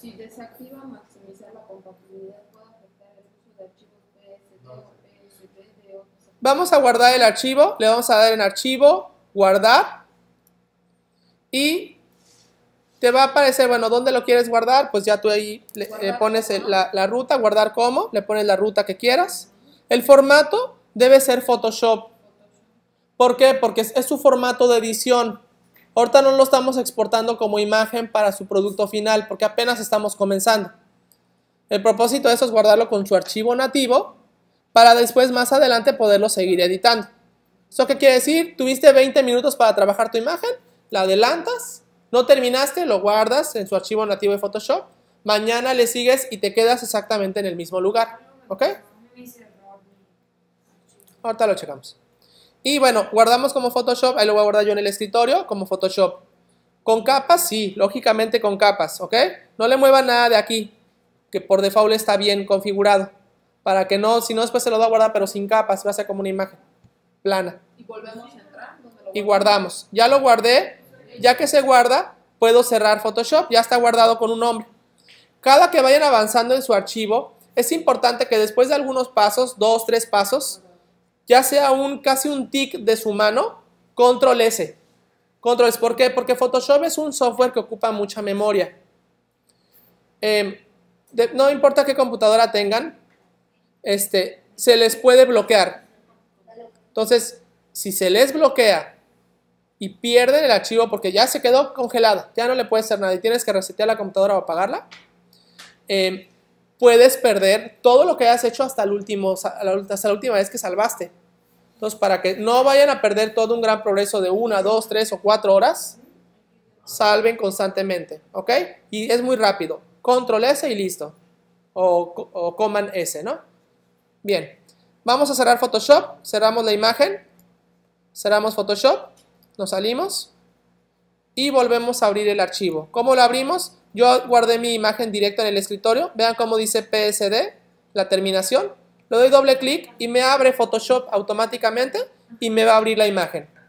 Si desactiva maximizar la compatibilidad, puede afectar el uso de archivos Vamos a guardar el archivo, le vamos a dar en archivo, guardar y te va a aparecer, bueno, ¿dónde lo quieres guardar? Pues ya tú ahí le, eh, pones la, ruta, guardar como, le pones la ruta que quieras. El formato debe ser Photoshop. ¿Por qué? Porque es su formato de edición. Ahorita no lo estamos exportando como imagen para su producto final porque apenas estamos comenzando. El propósito de eso es guardarlo con su archivo nativo para después más adelante poderlo seguir editando. ¿Eso qué quiere decir? Tuviste 20 minutos para trabajar tu imagen, la adelantas, no terminaste, lo guardas en su archivo nativo de Photoshop, mañana le sigues y te quedas exactamente en el mismo lugar. ¿Ok? Ahorita lo checamos. Y bueno, guardamos como Photoshop, ahí lo voy a guardar yo en el escritorio como Photoshop. Con capas, sí, lógicamente con capas, ¿ok? No le mueva nada de aquí, que por default está bien configurado. Para que no, si no después se lo da a guardar, pero sin capas, va a ser como una imagen plana. Y volvemos a entrar. Lo y guardamos. Ya lo guardé, ya que se guarda, puedo cerrar Photoshop, ya está guardado con un nombre. Cada que vayan avanzando en su archivo, es importante que después de algunos pasos, dos, tres pasos, ya sea un, casi un tic de su mano, control S. Control S, ¿por qué? Porque Photoshop es un software que ocupa mucha memoria. Em, no importa qué computadora tengan, este, se les puede bloquear. Entonces, si se les bloquea y pierden el archivo porque ya se quedó congelado, ya no le puede hacer nada y tienes que resetear la computadora o apagarla, em, puedes perder todo lo que hayas hecho hasta, el último, la última vez que salvaste. Entonces, para que no vayan a perder todo un gran progreso de una, dos, tres o cuatro horas, salven constantemente, ¿ok? Y es muy rápido. Control S y listo. O, o coman S, ¿no? Bien. Vamos a cerrar Photoshop. Cerramos la imagen. Cerramos Photoshop. Nos salimos. Y volvemos a abrir el archivo. ¿Cómo lo abrimos? Yo guardé mi imagen directa en el escritorio. Vean cómo dice PSD, la terminación. Le doy doble clic y me abre Photoshop automáticamente y me va a abrir la imagen.